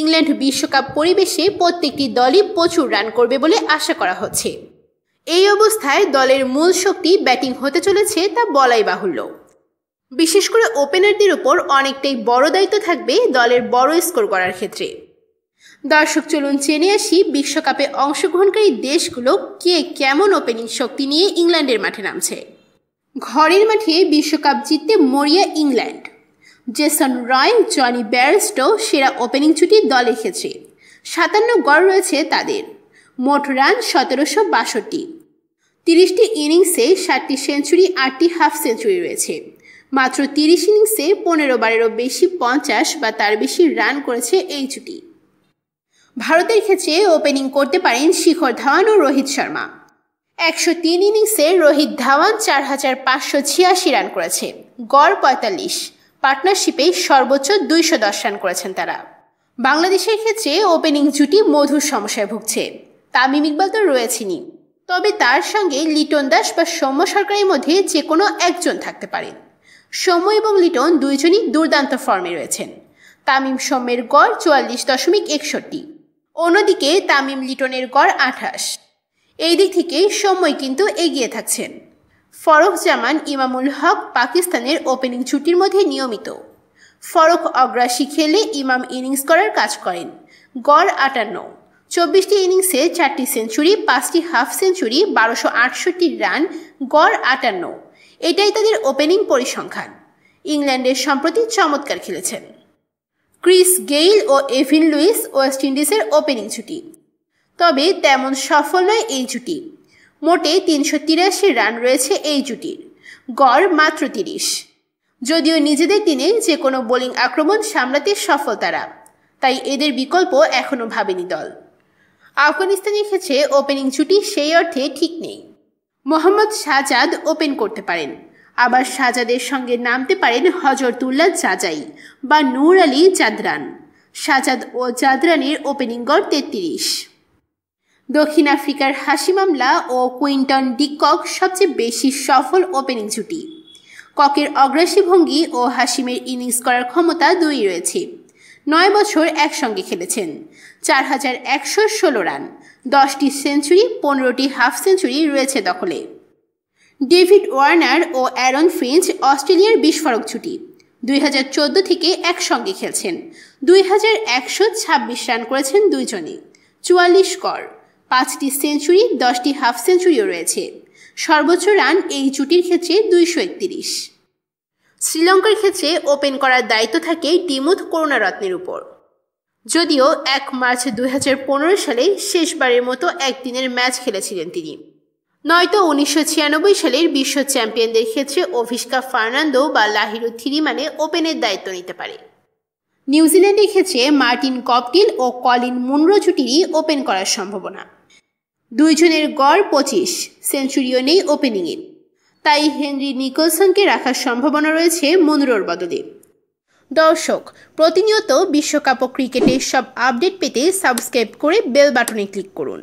England বিশ্বকাপ পরিবেশে প্রত্যেকটি দলই প্রচুর রান করবে বলে আশা করা হচ্ছে এই অবস্থায় দলের মূল শক্তি ব্যাটিং হতে চলেছে তা বলাই বাহুল্য বিশেষ করে ওপেনারদের উপর অনেকটাই বড় দায়িত্ব থাকবে দলের বড় স্কোর করার ক্ষেত্রে দর্শক চলুন চেনে আসি বিশ্বকাপে অংশগ্রহণকারী দেশগুলো কে কেমন ওপেনিং শক্তি নিয়ে ইংল্যান্ডের মাঠে নামছে ঘরের মাঠে বিশ্বকাপ জিততে মরিয়া England Jason Roy Jonny Bairstow সেরা ওপেনিং জুটি দলে এসেছে সাতান্ন গড় রয়েছে তাদের মোট রান সতেরোশো বাষট্টি তিরিশটি ইনিংসে ষাটটি সেঞ্চুরি আটটি হাফ সেঞ্চুরি রয়েছে মাত্র তিরিশ ইনিংসে পনেরো বারেরও বেশি পঞ্চাশ বা তার বেশি রান করেছে এই জুটি ভারতের ক্ষেত্রে ওপেনিং করতে পারেন শিখর ধাওয়ান ও রোহিত শর্মা একশো তিন ইনিংসে রোহিত ধাওয়ান চার হাজার পাঁচশো ছিয়াশি রান করেছে গড় পঁয়তাল্লিশ পার্টনারশিপে সর্বোচ্চ দুইশো দশ রান করেছেন তারা বাংলাদেশের ক্ষেত্রে ওপেনিং জুটি মধুর সমস্যায় ভুগছে তামিম ইকবাল তো রয়েছেনই তবে তার সঙ্গে লিটন দাস বা সৌম্য সরকারের মধ্যে যে কোনো একজন থাকতে পারেন সৌম্য এবং লিটন দুইজনই দুর্দান্ত ফর্মে রয়েছেন তামিম সৌম্যের গড় চুয়াল্লিশ দশমিক একষট্টি অন্যদিকে তামিম লিটনের গড় আঠাশ এই দিক থেকে সৌম্যই কিন্তু এগিয়ে থাকছেন জামান ইমামুল হক পাকিস্তানের ওপেনিং ছুটির মধ্যে নিয়মিত ফরক অগ্রাসী খেলে ইমাম ইনিংস করার কাজ করেন গড় আটান্ন চব্বিশটি ইনিংসে চারটি সেঞ্চুরি পাঁচটি হাফ সেঞ্চুরি বারোশো আটষট্টি রান গড় আটান্ন এটাই তাদের ওপেনিং পরিসংখ্যান ইংল্যান্ডের সম্প্রতি চমৎকার খেলেছেন ক্রিস গেইল ও এভিন লুইস ওয়েস্ট ইন্ডিজের ওপেনিং ছুটি তবে তেমন সফল নয় এই জুটি মোটে তিনশো তিরাশি রান রয়েছে এই জুটির গড় মাত্র তিরিশ যদিও নিজেদের দিনে যে কোনো বোলিং আক্রমণ সামলাতে সফল তারা তাই এদের বিকল্প এখনও ভাবেনি দল আফগানিস্তানের ক্ষেত্রে ওপেনিং জুটি সেই অর্থে ঠিক নেই মোহাম্মদ শাহজাদ ওপেন করতে পারেন আবার সাজাদের সঙ্গে নামতে পারেন হজরতুল্লাহ জাজাই বা নূর আলী চাদরান সাজাদ ও জাদরানের ওপেনিং গড় তেত্রিশ দক্ষিণ আফ্রিকার হাসি মামলা ও কুইন্টন ডিকক সবচেয়ে বেশি সফল ওপেনিং জুটি ককের অগ্রাসী ভঙ্গি ও হাসিমের ইনিংস করার ক্ষমতা দুই রয়েছে নয় বছর একসঙ্গে খেলেছেন চার হাজার একশো ষোলো রান দশটি সেঞ্চুরি পনেরোটি হাফ সেঞ্চুরি রয়েছে দখলে ডেভিড ওয়ার্নার ও অ্যারন ফিঞ্চ অস্ট্রেলিয়ার বিস্ফোরক জুটি দুই হাজার চোদ্দো থেকে একসঙ্গে খেলছেন দুই হাজার একশো ছাব্বিশ রান করেছেন দুইজনে চুয়াল্লিশ গড় পাঁচটি সেঞ্চুরি দশটি হাফ সেঞ্চুরিও রয়েছে সর্বোচ্চ রান এই জুটির ক্ষেত্রে দুইশো একত্রিশ শ্রীলঙ্কার ক্ষেত্রে ওপেন করার দায়িত্ব থাকে ডিমুথ করুণারত্নের উপর যদিও এক মার্চ দুই সালে শেষবারের মতো একদিনের ম্যাচ খেলেছিলেন তিনি নয়তো উনিশশো ছিয়ানব্বই সালের বিশ্ব চ্যাম্পিয়নদের ক্ষেত্রে অভিষ্কা ফার্নান্দো বা লাহিরু থিরিমানে ওপেনের দায়িত্ব নিতে পারে নিউজিল্যান্ডের ক্ষেত্রে মার্টিন কপটিল ও কলিন মুনরো জুটিরই ওপেন করার সম্ভাবনা দুইজনের গড় পঁচিশ সেঞ্চুরিও নেই ওপেনিংয়ে তাই হেনরি নিকোলসনকে রাখার সম্ভাবনা রয়েছে মনুরোর বদলে দর্শক প্রতিনিয়ত বিশ্বকাপ ক্রিকেটের সব আপডেট পেতে সাবস্ক্রাইব করে বেল বাটনে ক্লিক করুন